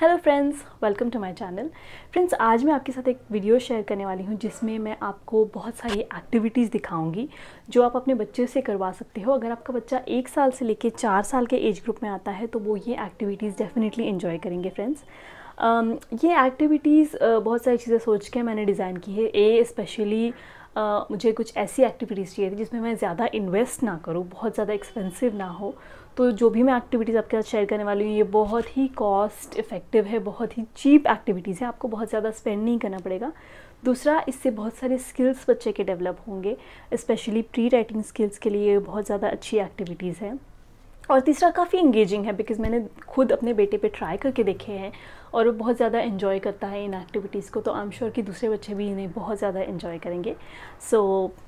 hello friends welcome to my channel friends आज मैं आपके साथ एक वीडियो शेयर करने वाली हूँ जिसमें मैं आपको बहुत सारी एक्टिविटीज़ दिखाऊंगी जो आप अपने बच्चे से करवा सकते हो अगर आपका बच्चा एक साल से लेकर चार साल के एज ग्रुप में आता है तो वो ये एक्टिविटीज़ डेफिनेटली इन्जॉय करेंगे फ्रेंड्स um, ये एक्टिविटीज़ बहुत सारी चीज़ें सोच के मैंने डिज़ाइन की है ए स्पेशली मुझे कुछ ऐसी एक्टिविटीज़ चाहिए थी जिसमें मैं ज़्यादा इन्वेस्ट ना करूँ बहुत ज़्यादा एक्सपेंसिव ना हो तो जो भी मैं एक्टिविटीज़ आपके साथ शेयर करने वाली हूँ ये बहुत ही कॉस्ट इफ़ेक्टिव है बहुत ही चीप एक्टिविटीज़ है आपको बहुत ज़्यादा स्पेंड नहीं करना पड़ेगा दूसरा इससे बहुत सारे स्किल्स बच्चे के डेवलप होंगे स्पेशली प्री राइटिंग स्किल्स के लिए बहुत ज़्यादा अच्छी एक्टिविटीज़ हैं और तीसरा काफ़ी इंगेजिंग है बिकॉज़ मैंने खुद अपने बेटे पे ट्राई करके देखे हैं और वो बहुत ज़्यादा इन्जॉय करता है इन एक्टिविटीज़ को तो आई एम श्योर कि दूसरे बच्चे भी इन्हें बहुत ज़्यादा इन्जॉय करेंगे सो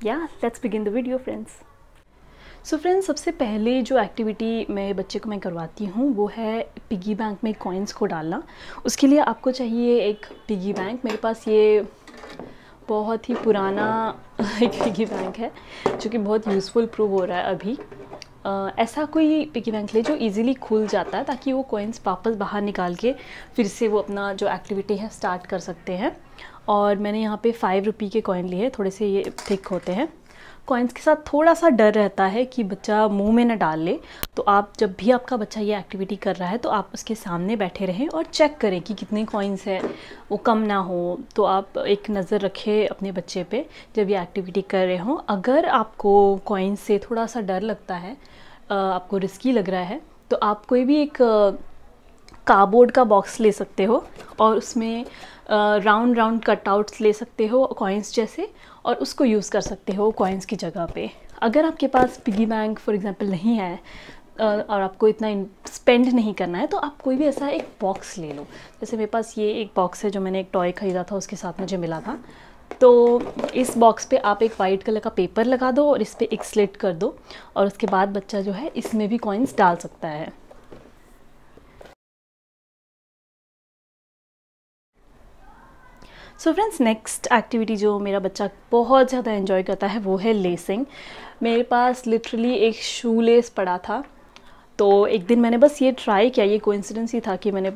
या let's begin the video friends so so friends सबसे पहले जो एक्टिविटी मैं बच्चे को मैं करवाती हूँ वो है पिगी बैंक में कॉइन्स को डालना उसके लिए आपको चाहिए एक पिगी बैंक मेरे पास ये बहुत ही पुराना एक पिगी बैंक है जो कि बहुत यूज़फुल प्रूव हो रहा है अभी ऐसा कोई पिकी बैंक ले जो इजीली खुल जाता है ताकि वो कोइंस वापस बाहर निकाल के फिर से वो अपना जो एक्टिविटी है स्टार्ट कर सकते हैं और मैंने यहाँ पे फ़ाइव रुपी के कॉइन लिए थोड़े से ये थिक होते हैं कॉइन्स के साथ थोड़ा सा डर रहता है कि बच्चा मुंह में ना डाल ले तो आप जब भी आपका बच्चा ये एक्टिविटी कर रहा है तो आप उसके सामने बैठे रहें और चेक करें कि कितने कॉइन्स हैं वो कम ना हो तो आप एक नज़र रखें अपने बच्चे पे जब ये एक्टिविटी कर रहे हों अगर आपको कॉइन्स से थोड़ा सा डर लगता है आपको रिस्की लग रहा है तो आप कोई भी एक कार्डबोर्ड का बॉक्स ले सकते हो और उसमें राउंड राउंड कटआउट्स ले सकते हो कॉइन्स जैसे और उसको यूज़ कर सकते हो कॉइन्स की जगह पे अगर आपके पास पिगी बैंक फॉर एग्जांपल नहीं है और आपको इतना स्पेंड नहीं करना है तो आप कोई भी ऐसा एक बॉक्स ले लो जैसे मेरे पास ये एक बॉक्स है जो मैंने एक टॉय ख़रीदा था उसके साथ मुझे मिला था तो इस बॉक्स पे आप एक वाइट कलर का पेपर लगा दो और इस पर एक स्लिट कर दो और उसके बाद बच्चा जो है इसमें भी कॉइन्स डाल सकता है सो फ्रेंड्स नेक्स्ट एक्टिविटी जो मेरा बच्चा बहुत ज़्यादा इन्जॉय करता है वो है लेसिंग मेरे पास लिटरली एक शू लेस पड़ा था तो एक दिन मैंने बस ये ट्राई किया ये कोइंसिडेंस ही था कि मैंने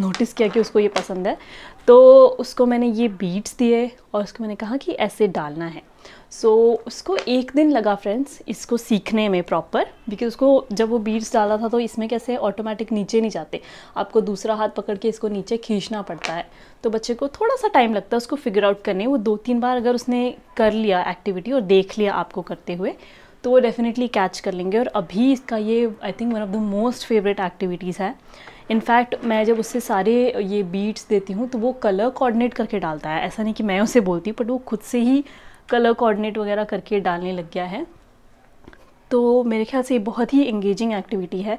नोटिस किया कि उसको ये पसंद है तो उसको मैंने ये बीट्स दिए और उसको मैंने कहा कि ऐसे डालना है सो so, उसको एक दिन लगा फ्रेंड्स इसको सीखने में प्रॉपर बिकॉज उसको जब वो बीड्स डाला था तो इसमें कैसे ऑटोमेटिक नीचे नहीं जाते आपको दूसरा हाथ पकड़ के इसको नीचे खींचना पड़ता है तो बच्चे को थोड़ा सा टाइम लगता है उसको फिगर आउट करने वो दो तीन बार अगर उसने कर लिया एक्टिविटी और देख लिया आपको करते हुए तो वो डेफिनेटली कैच कर लेंगे और अभी इसका ये I think one of the most favourite activities है इनफैक्ट मैं जब उससे सारे ये बीट्स देती हूँ तो वो कलर कोऑर्डिनेट करके डालता है ऐसा नहीं कि मैं उसे बोलती बट वो खुद से ही कलर कोऑर्डिनेट वगैरह करके डालने लग गया है तो मेरे ख्याल से ये बहुत ही इंगेजिंग एक्टिविटी है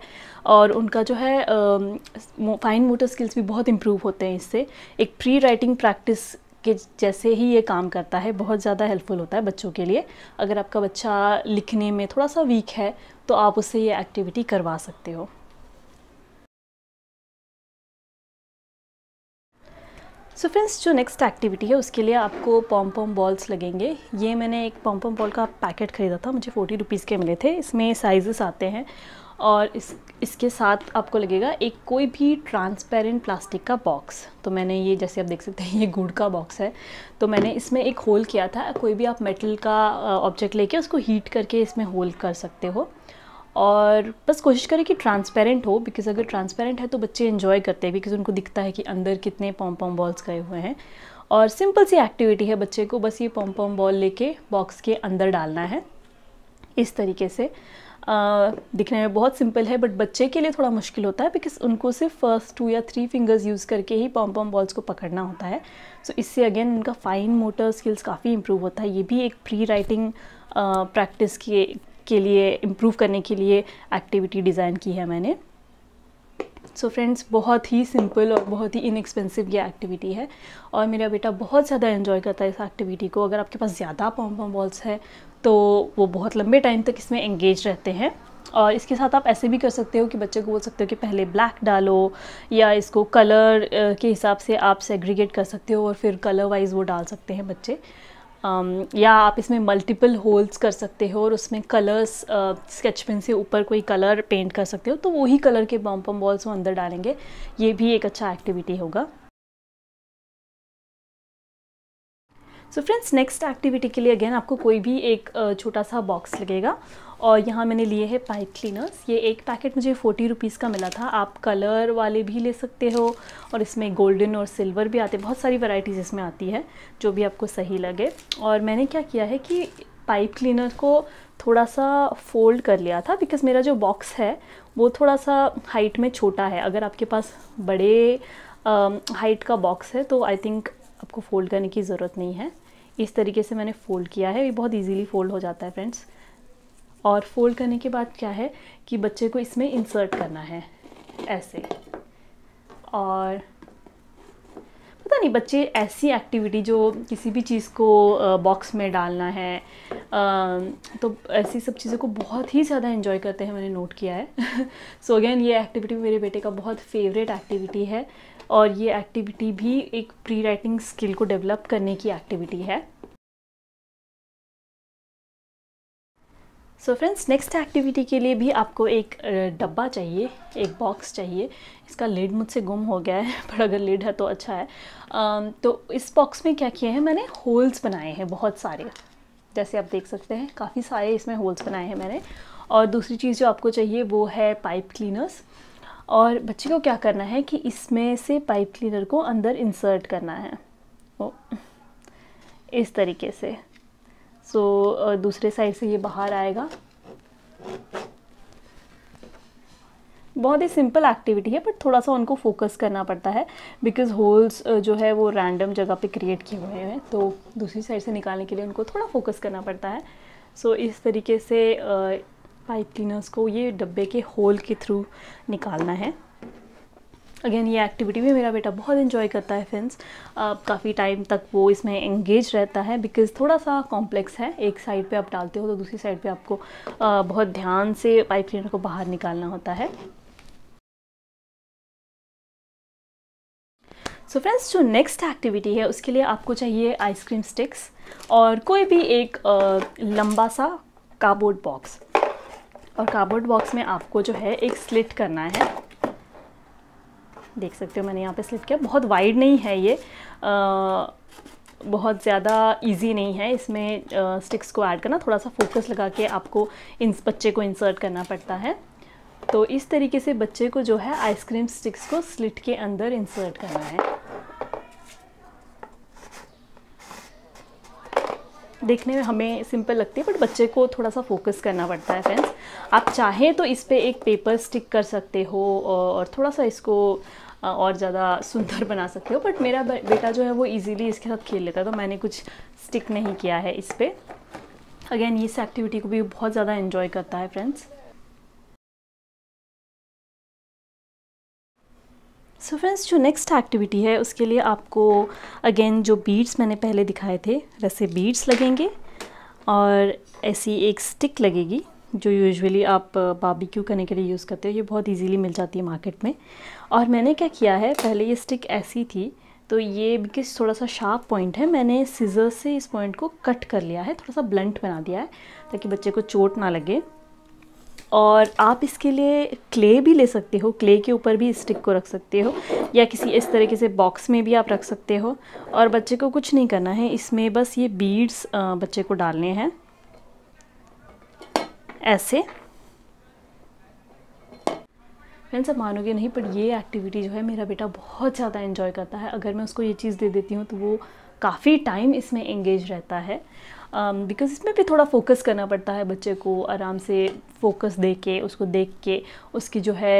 और उनका जो है फाइन मोटर स्किल्स भी बहुत इम्प्रूव होते हैं इससे एक प्री राइटिंग प्रैक्टिस के जैसे ही ये काम करता है बहुत ज़्यादा हेल्पफुल होता है बच्चों के लिए अगर आपका बच्चा लिखने में थोड़ा सा वीक है तो आप उससे ये एक्टिविटी करवा सकते हो सो so फ्रेंड्स जो नेक्स्ट एक्टिविटी है उसके लिए आपको पॉम पॉम बॉल्स लगेंगे ये मैंने एक पॉम पॉम बॉल का पैकेट ख़रीदा था मुझे फोर्टी रुपीज़ के मिले थे इसमें साइजेस आते हैं और इस इसके साथ आपको लगेगा एक कोई भी ट्रांसपेरेंट प्लास्टिक का बॉक्स तो मैंने ये जैसे आप देख सकते हैं ये गुड़ का बॉक्स है तो मैंने इसमें एक होल किया था कोई भी आप मेटल का ऑब्जेक्ट लेके उसको हीट करके इसमें होल कर सकते हो और बस कोशिश करें कि ट्रांसपेरेंट हो बिकॉज़ अगर ट्रांसपेरेंट है तो बच्चे इन्जॉय करते हैं बिकॉज़ उनको दिखता है कि अंदर कितने पॉम पॉम बॉल्स गए हुए हैं और सिंपल सी एक्टिविटी है बच्चे को बस ये पॉम पॉम बॉल लेके बॉक्स के अंदर डालना है इस तरीके से आ, दिखने में बहुत सिंपल है बट बच्चे के लिए थोड़ा मुश्किल होता है बिकॉज उनको सिर्फ फर्स्ट टू या थ्री फिंगर्स यूज़ करके ही पॉम पॉम बॉल्स को पकड़ना होता है सो so, इससे अगेन उनका फ़ाइन मोटर स्किल्स काफ़ी इम्प्रूव होता है ये भी एक प्री राइटिंग प्रैक्टिस की के लिए इम्प्रूव करने के लिए एक्टिविटी डिज़ाइन की है मैंने सो so फ्रेंड्स बहुत ही सिंपल और बहुत ही इनएक्सपेंसिव ये एक्टिविटी है और मेरा बेटा बहुत ज़्यादा एंजॉय करता है इस एक्टिविटी को अगर आपके पास ज़्यादा पम पम बॉल्स हैं तो वो बहुत लंबे टाइम तक इसमें एंगेज रहते हैं और इसके साथ आप ऐसे भी कर सकते हो कि बच्चे को बोल सकते हो कि पहले ब्लैक डालो या इसको कलर के हिसाब से आप सेग्रीगेट कर सकते हो और फिर कलर वाइज वो डाल सकते हैं बच्चे या आप इसमें मल्टीपल होल्स कर सकते हो और उसमें कलर्स स्केच पेन से ऊपर कोई कलर पेंट कर सकते हो तो वही कलर के बम्पम बॉल्स वो अंदर डालेंगे ये भी एक अच्छा एक्टिविटी होगा सो फ्रेंड्स नेक्स्ट एक्टिविटी के लिए अगेन आपको कोई भी एक छोटा सा बॉक्स लगेगा और यहाँ मैंने लिए हैं पाइप क्लीनर्स ये एक पैकेट मुझे फोर्टी रुपीज़ का मिला था आप कलर वाले भी ले सकते हो और इसमें गोल्डन और सिल्वर भी आते बहुत सारी वैरायटीज़ इसमें आती है जो भी आपको सही लगे और मैंने क्या किया है कि पाइप क्लीनर को थोड़ा सा फोल्ड कर लिया था बिकॉज़ मेरा जो बॉक्स है वो थोड़ा सा हाइट में छोटा है अगर आपके पास बड़े हाइट uh, का बॉक्स है तो आई थिंक आपको फोल्ड करने की ज़रूरत नहीं है इस तरीके से मैंने फ़ोल्ड किया है ये बहुत इजीली फ़ोल्ड हो जाता है फ्रेंड्स और फोल्ड करने के बाद क्या है कि बच्चे को इसमें इंसर्ट करना है ऐसे और पता नहीं बच्चे ऐसी एक्टिविटी जो किसी भी चीज़ को बॉक्स में डालना है तो ऐसी सब चीज़ों को बहुत ही ज़्यादा इन्जॉय करते हैं मैंने नोट किया है सो so अगेन ये एक्टिविटी मेरे बेटे का बहुत फेवरेट एक्टिविटी है और ये एक्टिविटी भी एक प्री राइटिंग स्किल को डेवलप करने की एक्टिविटी है सो फ्रेंड्स नेक्स्ट एक्टिविटी के लिए भी आपको एक डब्बा चाहिए एक बॉक्स चाहिए इसका लिड मुझसे गुम हो गया है पर अगर लिड है तो अच्छा है तो इस बॉक्स में क्या किया है मैंने होल्स बनाए हैं बहुत सारे जैसे आप देख सकते हैं काफ़ी सारे इसमें होल्स बनाए हैं मैंने और दूसरी चीज़ जो आपको चाहिए वो है पाइप क्लीनर्स और बच्चे को क्या करना है कि इसमें से पाइप क्लीनर को अंदर इंसर्ट करना है ओ, इस तरीके से सो so, दूसरे साइड से ये बाहर आएगा बहुत ही सिंपल एक्टिविटी है बट थोड़ा सा उनको फोकस करना पड़ता है बिकॉज होल्स जो है वो रैंडम जगह पे क्रिएट किए हुए हैं तो दूसरी साइड से निकालने के लिए उनको थोड़ा फोकस करना पड़ता है सो so, इस तरीके से पाइप क्लीनर्स को ये डब्बे के होल के थ्रू निकालना है अगेन ये एक्टिविटी भी मेरा बेटा बहुत इन्जॉय करता है फ्रेंड्स काफ़ी टाइम तक वो इसमें एंगेज रहता है बिकॉज थोड़ा सा कॉम्प्लेक्स है एक साइड पे आप डालते हो तो दूसरी साइड पे आपको बहुत ध्यान से पाइप क्लीनर को बाहर निकालना होता है सो फ्रेंड्स जो नेक्स्ट एक्टिविटी है उसके लिए आपको चाहिए आइसक्रीम स्टिक्स और कोई भी एक लंबा सा कार्बोर्ड बॉक्स और कार्डबोर्ड बॉक्स में आपको जो है एक स्लिट करना है देख सकते हो मैंने यहाँ पे स्लिट किया बहुत वाइड नहीं है ये आ, बहुत ज़्यादा इजी नहीं है इसमें आ, स्टिक्स को ऐड करना थोड़ा सा फोकस लगा के आपको इन बच्चे को इंसर्ट करना पड़ता है तो इस तरीके से बच्चे को जो है आइसक्रीम स्टिक्स को स्लिट के अंदर इंसर्ट करना है देखने में हमें सिंपल लगती है बट बच्चे को थोड़ा सा फोकस करना पड़ता है फ्रेंड्स आप चाहें तो इस पर एक पेपर स्टिक कर सकते हो और थोड़ा सा इसको और ज़्यादा सुंदर बना सकते हो बट मेरा बेटा जो है वो इजीली इसके साथ खेल लेता है तो मैंने कुछ स्टिक नहीं किया है इस पर अगेन इस एक्टिविटी को भी बहुत ज़्यादा इन्जॉय करता है फ्रेंड्स सो so फ्रेंड्स जो नेक्स्ट एक्टिविटी है उसके लिए आपको अगेन जो बीड्स मैंने पहले दिखाए थे वैसे बीड्स लगेंगे और ऐसी एक स्टिक लगेगी जो यूजुअली आप बारबेक्यू करने के लिए यूज़ करते हो ये बहुत इजीली मिल जाती है मार्केट में और मैंने क्या किया है पहले ये स्टिक ऐसी थी तो ये बिकॉज थोड़ा सा शार्प पॉइंट है मैंने सीजर से इस पॉइंट को कट कर लिया है थोड़ा सा ब्लंट बना दिया है ताकि बच्चे को चोट ना लगे और आप इसके लिए क्ले भी ले सकते हो क्ले के ऊपर भी स्टिक को रख सकते हो या किसी इस तरीके से बॉक्स में भी आप रख सकते हो और बच्चे को कुछ नहीं करना है इसमें बस ये बीड्स बच्चे को डालने हैं ऐसे फ्रेंड्स आप मानोगे नहीं पर ये एक्टिविटी जो है मेरा बेटा बहुत ज़्यादा इन्जॉय करता है अगर मैं उसको ये चीज़ दे देती हूँ तो वो काफ़ी टाइम इसमें एंगेज रहता है बिकॉज um, इसमें भी थोड़ा फोकस करना पड़ता है बच्चे को आराम से फोकस दे के उसको देख के उसकी जो है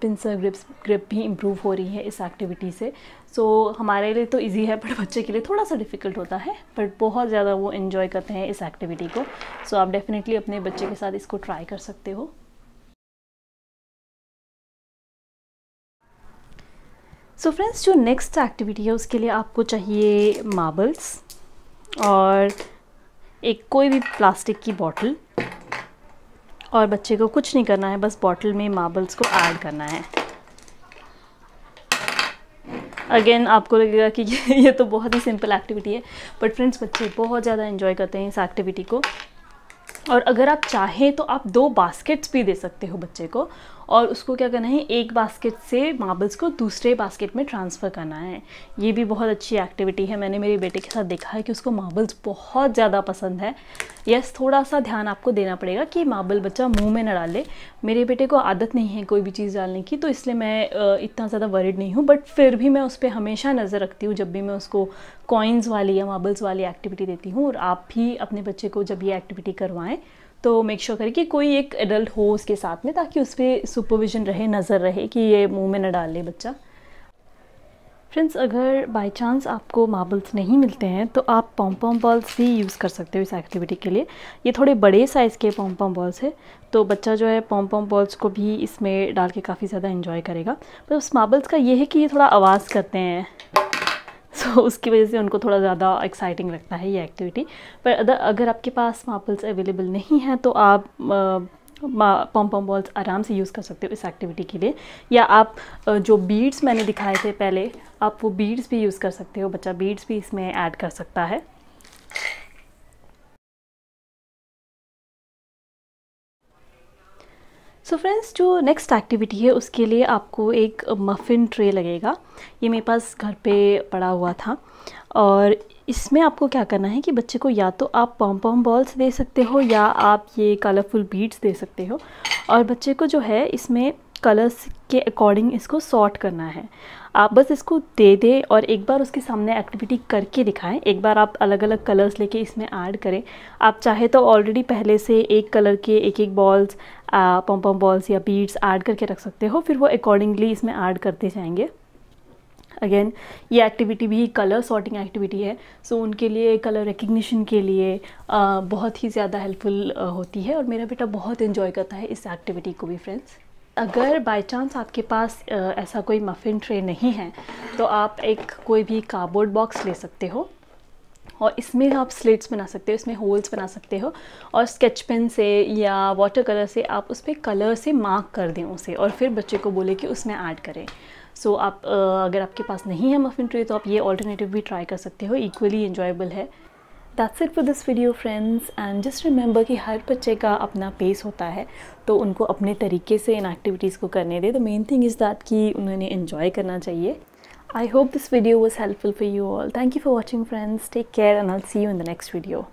पिंसर ग्रिप्स ग्रिप भी इम्प्रूव हो रही है इस एक्टिविटी से सो so, हमारे लिए तो इजी है बट बच्चे के लिए थोड़ा सा डिफ़िकल्ट होता है बट बहुत ज़्यादा वो इन्जॉय करते हैं इस एक्टिविटी को सो so, आप डेफिनेटली अपने बच्चे के साथ इसको ट्राई कर सकते हो सो so फ्रेंड्स जो नेक्स्ट एक्टिविटी है उसके लिए आपको चाहिए मार्बल्स और एक कोई भी प्लास्टिक की बॉटल और बच्चे को कुछ नहीं करना है बस बॉटल में मार्बल्स को ऐड करना है अगेन आपको लगेगा कि ये, ये तो बहुत ही सिंपल एक्टिविटी है बट फ्रेंड्स बच्चे बहुत ज़्यादा इन्जॉय करते हैं इस एक्टिविटी को और अगर आप चाहें तो आप दो बास्केट्स भी दे सकते हो बच्चे को और उसको क्या करना है एक बास्केट से मार्बल्स को दूसरे बास्केट में ट्रांसफ़र करना है ये भी बहुत अच्छी एक्टिविटी है मैंने मेरे बेटे के साथ देखा है कि उसको मार्बल्स बहुत ज़्यादा पसंद है यस थोड़ा सा ध्यान आपको देना पड़ेगा कि मार्बल बच्चा मुंह में न डाले मेरे बेटे को आदत नहीं है कोई भी चीज़ डालने की तो इसलिए मैं इतना ज़्यादा वरिड नहीं हूँ बट फिर भी मैं उस पर हमेशा नज़र रखती हूँ जब भी मैं उसको कॉइन्स वाली या मार्बल्स वाली एक्टिविटी देती हूँ और आप भी अपने बच्चे को जब ये एक्टिविटी करवाएं तो मेक श्योर करें कि कोई एक एडल्ट हो उसके साथ में ताकि उस पर सुपरविजन रहे नज़र रहे कि ये मुंह में ना डाल ले बच्चा फ्रेंड्स अगर बाय चांस आपको मार्बल्स नहीं मिलते हैं तो आप पम पॉम बॉल्स भी यूज़ कर सकते हो इस एक्टिविटी के लिए ये थोड़े बड़े साइज़ के पम पॉम बॉल्स हैं तो बच्चा जो है पॉम पॉम बॉल्स को भी इसमें डाल के काफ़ी ज़्यादा इन्जॉय करेगा पर उस मार्बल्स का ये है कि ये थोड़ा आवाज़ करते हैं सो so, उसकी वजह से उनको थोड़ा ज़्यादा एक्साइटिंग लगता है ये एक्टिविटी पर अदर अगर आपके पास मार्बल्स अवेलेबल नहीं हैं तो आप पम पम बॉल्स आराम से यूज़ कर सकते हो इस एक्टिविटी के लिए या आप जो बीड्स मैंने दिखाए थे पहले आप वो बीड्स भी यूज़ कर सकते हो बच्चा बीड्स भी इसमें ऐड कर सकता है सो so फ्रेंड्स जो नेक्स्ट एक्टिविटी है उसके लिए आपको एक मफ़िन ट्रे लगेगा ये मेरे पास घर पे पड़ा हुआ था और इसमें आपको क्या करना है कि बच्चे को या तो आप पॉम पॉम बॉल्स दे सकते हो या आप ये कलरफुल बीड्स दे सकते हो और बच्चे को जो है इसमें कलर्स के अकॉर्डिंग इसको सॉर्ट करना है आप बस इसको दे दे और एक बार उसके सामने एक्टिविटी करके दिखाएं एक बार आप अलग अलग कलर्स लेके इसमें ऐड करें आप चाहे तो ऑलरेडी पहले से एक कलर के एक एक बॉल्स पम पम बॉल्स या बीड्स ऐड करके रख सकते हो फिर वो अकॉर्डिंगली इसमें ऐड करते जाएंगे अगेन ये एक्टिविटी भी कलर सॉर्टिंग एक्टिविटी है सो so, उनके लिए कलर रिकग्निशन के लिए आ, बहुत ही ज़्यादा हेल्पफुल होती है और मेरा बेटा बहुत इन्जॉय करता है इस एक्टिविटी को भी फ्रेंड्स अगर बाय चांस आपके पास ऐसा कोई मफ़िन ट्रे नहीं है तो आप एक कोई भी कार्डबोर्ड बॉक्स ले सकते हो और इसमें आप स्लेट्स बना सकते हो इसमें होल्स बना सकते हो और स्केच पेन से या वाटर कलर से आप उस पर कलर से मार्क कर दें उसे और फिर बच्चे को बोले कि उसमें ऐड करें सो so, आप अगर आपके पास नहीं है मफिन ट्रे तो आप ये ऑल्टरनेटिव भी ट्राई कर सकते हो इक्वली इन्जॉयबल है that's it for this video friends and just remember कि हर बच्चे का अपना पेस होता है तो उनको अपने तरीके से इन एक्टिविटीज़ को करने दें तो मेन थिंग इज़ दैट कि उन्होंने इन्जॉय करना चाहिए I hope this video was helpful for you all thank you for watching friends take care and I'll see you in the next video